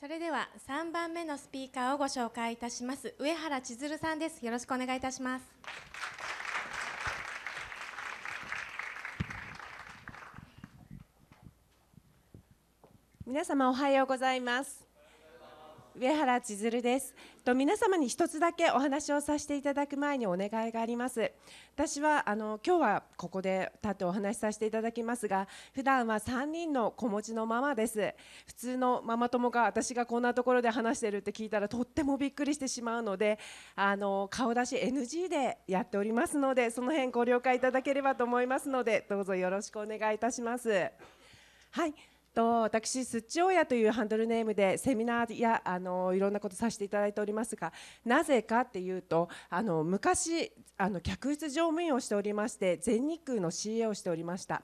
それでは三番目のスピーカーをご紹介いたします上原千鶴さんですよろしくお願いいたします皆様おはようございます上原千鶴ですと皆様に一つだけお話をさせていただく前にお願いがあります私はあの今日はここで立ってお話しさせていただきますが普段は3人の子持ちのママです普通のママ友が私がこんなところで話してるって聞いたらとってもびっくりしてしまうのであの顔出し NG でやっておりますのでその辺ご了解いただければと思いますのでどうぞよろしくお願いいたしますはいと私、すっちおヤというハンドルネームでセミナーやあのいろんなことさせていただいておりますがなぜかっていうとあの昔あの客室乗務員をしておりまして全日空の CA をしておりました。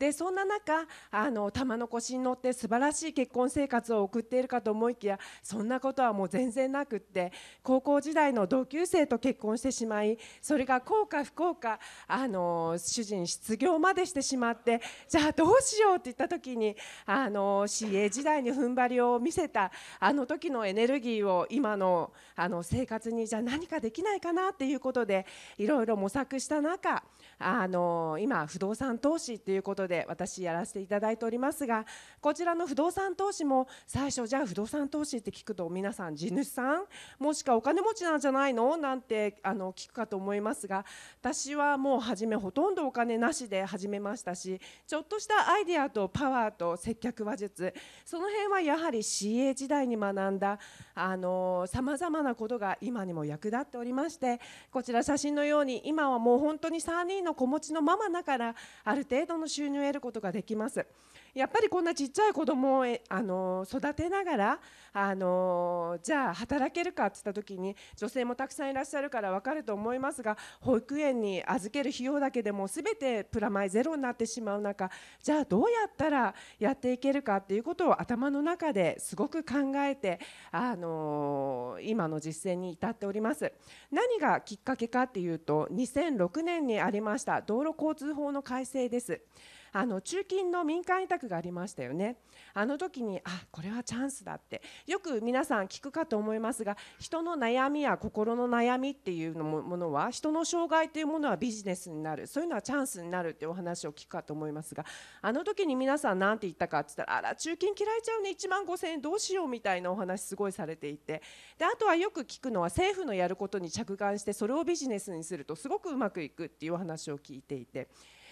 でそんな中あの玉の腰に乗って素晴らしい結婚生活を送っているかと思いきやそんなことはもう全然なくって高校時代の同級生と結婚してしまいそれが幸か不幸かあの主人失業までしてしまってじゃあどうしようって言った時にあの CA 時代に踏ん張りを見せたあの時のエネルギーを今のあの生活にじゃあ何かできないかなっていうことでいろいろ模索した中あの今不動産投資ということで私やらせていただいておりますがこちらの不動産投資も最初じゃあ不動産投資って聞くと皆さん地主さんもしくはお金持ちなんじゃないのなんてあの聞くかと思いますが私はもう初めほとんどお金なしで始めましたしちょっとしたアイデアとパワーと接客話術その辺はやはり CA 時代に学んださまざまなことが今にも役立っておりましてこちら写真のように今はもう本当に3人のの子持ちのママだからある程度の収入を得ることができますやっぱりこんなちっちゃい子供をあの育てながらあのじゃあ働けるかって言った時に女性もたくさんいらっしゃるから分かると思いますが保育園に預ける費用だけでも全てプラマイゼロになってしまう中じゃあどうやったらやっていけるかっていうことを頭の中ですごく考えてあの今の実践に至っております。何がきっかけかっていうと2006年にありました道路交通法の改正です。あの中金の民間委託がありましたよねあの時にあこれはチャンスだってよく皆さん聞くかと思いますが人の悩みや心の悩みっていうのもものは人の障害というものはビジネスになるそういうのはチャンスになるっていうお話を聞くかと思いますがあの時に皆さん何て言ったかって言ったらあら中金嫌いちゃうね1万5000円どうしようみたいなお話すごいされていてであとはよく聞くのは政府のやることに着眼してそれをビジネスにするとすごくうまくいくっていうお話を聞いていて。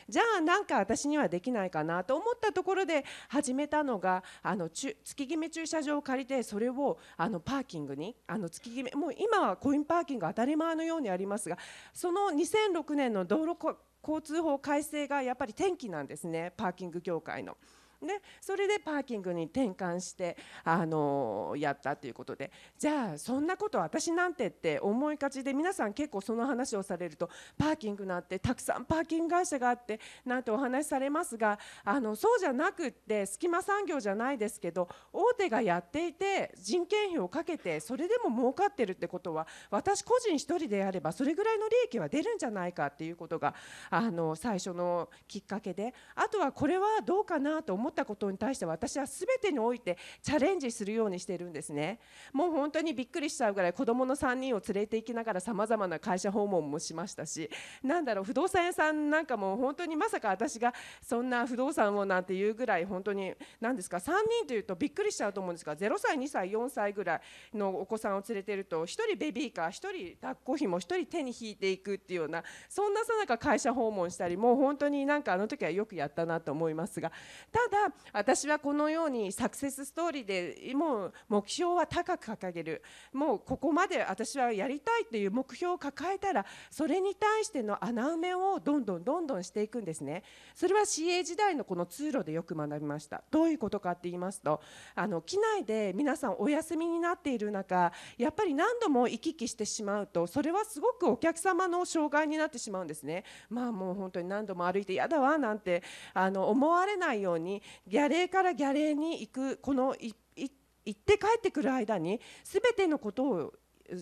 じゃあなんか私にはできないかなと思ったところで始めたのがあの月決め駐車場を借りてそれをあのパーキングにあの月決めもう今はコインパーキング当たり前のようにありますがその2006年の道路交通法改正がやっぱり転機なんですねパーキング業界の。ね、それでパーキングに転換してあのやったということでじゃあそんなこと私なんてって思いがちで皆さん結構その話をされるとパーキングなんてたくさんパーキング会社があってなんてお話しされますがあのそうじゃなくって隙間産業じゃないですけど大手がやっていて人件費をかけてそれでも儲かってるってことは私個人1人であればそれぐらいの利益は出るんじゃないかっていうことがあの最初のきっかけであとはこれはどうかなと思ったことに対して私は全てにおいてチャレンジするようにしているんですねもう本当にびっくりしちゃうぐらい子どもの3人を連れて行きながらさまざまな会社訪問もしましたしなんだろう不動産屋さんなんかも本当にまさか私がそんな不動産をなんていうぐらい本当に何ですか3人というとびっくりしちゃうと思うんですが0歳2歳4歳ぐらいのお子さんを連れてると1人ベビーカー1人抱っこひも1人手に引いていくっていうようなそんなさなか会社訪問したりもう本当になんかあの時はよくやったなと思いますがただ私はこのようにサクセスストーリーでもう目標は高く掲げるもうここまで私はやりたいという目標を抱えたらそれに対しての穴埋めをどんどんどんどんしていくんですねそれは CA 時代のこの通路でよく学びましたどういうことかって言いますとあの機内で皆さんお休みになっている中やっぱり何度も行き来してしまうとそれはすごくお客様の障害になってしまうんですねまあもう本当に何度も歩いて嫌だわなんてあの思われないようにギャレーからギャレーに行くこの行って帰ってくる間に全てのことを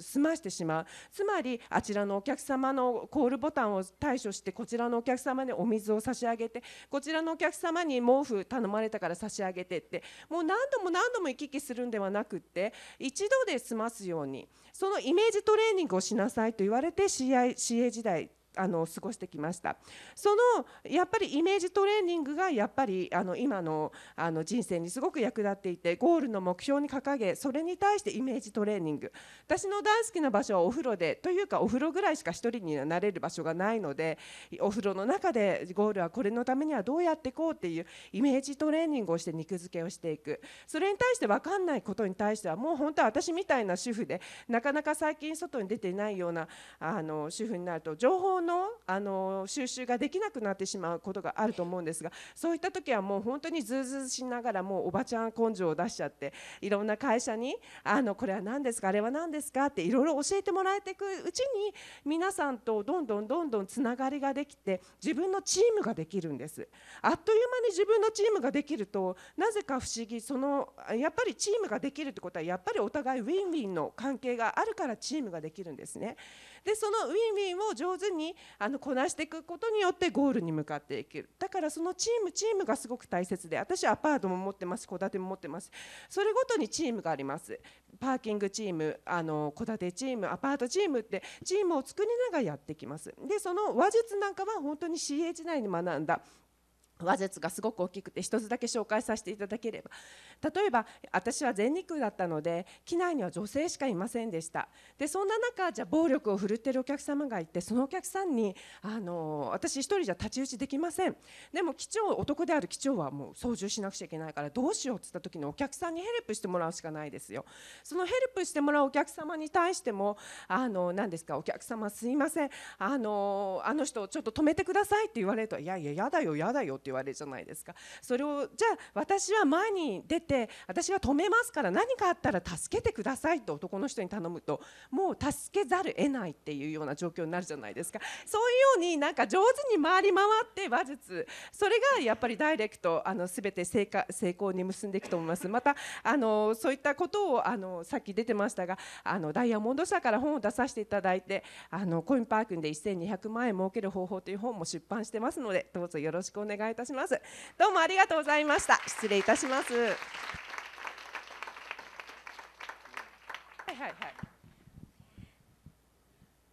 済ましてしまうつまりあちらのお客様のコールボタンを対処してこちらのお客様にお水を差し上げてこちらのお客様に毛布頼まれたから差し上げてってもう何度も何度も行き来するんではなくって一度で済ますようにそのイメージトレーニングをしなさいと言われて CA 時代あの過ごしてきましたそのやっぱりイメージトレーニングがやっぱりあの今のあの人生にすごく役立っていてゴールの目標に掲げそれに対してイメージトレーニング私の大好きな場所はお風呂でというかお風呂ぐらいしか1人になれる場所がないのでお風呂の中でゴールはこれのためにはどうやっていこうっていうイメージトレーニングをして肉付けをしていくそれに対して分かんないことに対してはもう本当は私みたいな主婦でなかなか最近外に出ていないようなあの主婦になると情報をのあの収集ができなくなってしまうことがあると思うんですがそういった時はもう本当にズうずしながらもうおばちゃん根性を出しちゃっていろんな会社にあのこれは何ですかあれは何ですかっていろいろ教えてもらえていくうちに皆さんとどんどんどんどんつながりができて自分のチームができるんです。あっという間に自分のチームができるとなぜか不思議そのやっぱりチームができるってことはやっぱりお互いウィンウィンの関係があるからチームができるんですね。でそのウィンウィンを上手にあのこなしていくことによってゴールに向かっていけるだからそのチームチームがすごく大切で私はアパートも持ってます戸建ても持ってますそれごとにチームがありますパーキングチームあの戸建てチームアパートチームってチームを作りながらやってきますでその話術なんかは本当に CA 時代に学んだ話術がすごく大きくて一つだけ紹介させていただければ例えば私は全日空だったので機内には女性しかいませんでしたでそんな中じゃ暴力を振るってるお客様がいてそのお客さんにあの私1人じゃ太刀打ちできませんでも機長男である機長はもう操縦しなくちゃいけないからどうしようって言った時にお客さんにヘルプしてもらうしかないですよそのヘルプしてもらうお客様に対してもあの何ですかお客様すいませんあのあの人ちょっと止めてくださいって言われるといやいややだよやだよ言われるじゃないですかそれをじゃあ私は前に出て私は止めますから何かあったら助けてくださいと男の人に頼むともう助けざる得ないっていうような状況になるじゃないですかそういうようになんか上手に回り回って話術それがやっぱりダイレクトあの全て成果成功に結んでいくと思いますまたあのそういったことをあのさっき出てましたがあのダイヤモンド社から本を出させていただいてあのコインパークで1200万円儲ける方法という本も出版してますのでどうぞよろしくお願いいたします。いたしますどうもありがとうございました失礼いたしますはいはいはい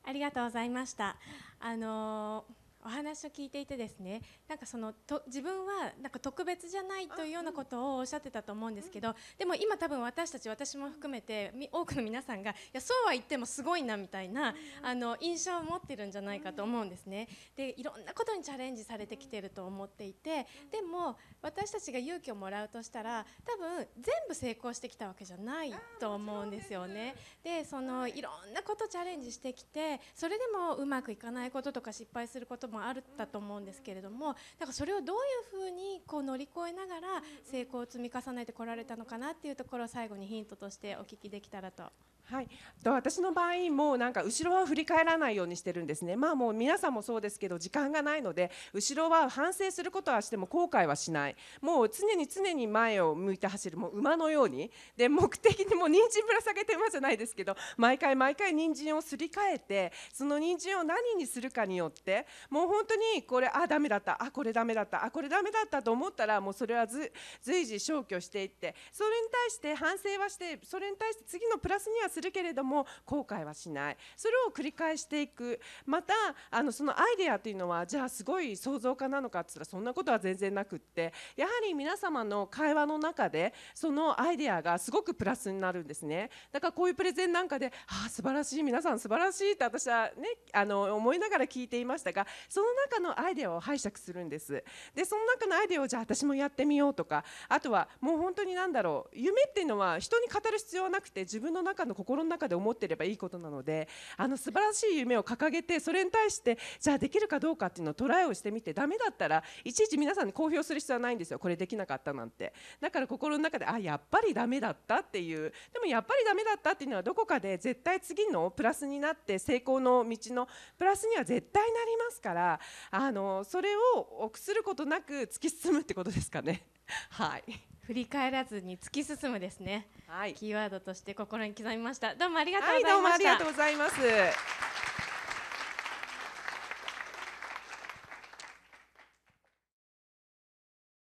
ありがとうございましたあのーお話を聞いていてですねなんかそのと自分はなんか特別じゃないというようなことをおっしゃってたと思うんですけど、うん、でも今多分私たち私も含めて多くの皆さんがいやそうは言ってもすごいなみたいな、うん、あの印象を持ってるんじゃないかと思うんですね。でいろんなことにチャレンジされてきてると思っていてでも私たちが勇気をもらうとしたら多分全部成功してきたわけじゃないと思うんですよね。でそのいろんなことチャレンジしてきてそれでもうまくいかないこととか失敗することもあったと思うんですけれどもだからそれをどういうふうにこう乗り越えながら成功を積み重ねてこられたのかなっていうところを最後にヒントとしてお聞きできたらとはい、私の場合もうなんか後ろは振り返らないようにしてるんですね、まあ、もう皆さんもそうですけど時間がないので後ろは反省することはしても後悔はしないもう常に常に前を向いて走るもう馬のようにで目的にも人参ぶら下げて馬じゃないですけど毎回毎回人参をすり替えてその人参を何にするかによってもう本当にこれあダメだったあこれダメだったあこれダメだったと思ったらもうそれは随時消去していってそれに対して反省はしてそれに対して次のプラスにはするけれども後悔はしないそれを繰り返していくまたあのそのアイデアというのはじゃあすごい創造家なのかっつったらそんなことは全然なくってやはり皆様の会話の中でそのアイデアがすごくプラスになるんですねだからこういうプレゼンなんかで「ああ素晴らしい皆さん素晴らしい」って私はねあの思いながら聞いていましたがその中のアイデアを拝借するんですでその中のアイデアをじゃあ私もやってみようとかあとはもう本当に何だろう夢っていうのは人に語る必要はなくて自分の中の心の中で思ってればいいことなのであの素晴らしい夢を掲げてそれに対してじゃあできるかどうかっていうのをトライをしてみてダメだったらいちいち皆さんに公表する必要はないんですよこれできなかったなんてだから心の中であやっぱりダメだったっていうでもやっぱりダメだったっていうのはどこかで絶対次のプラスになって成功の道のプラスには絶対なりますからあのそれを臆することなく突き進むってことですかね。はい。振り返らずに突き進むですね。はい。キーワードとして心に刻みました。どうもありがとうございました。はい、どうもありがとうございます。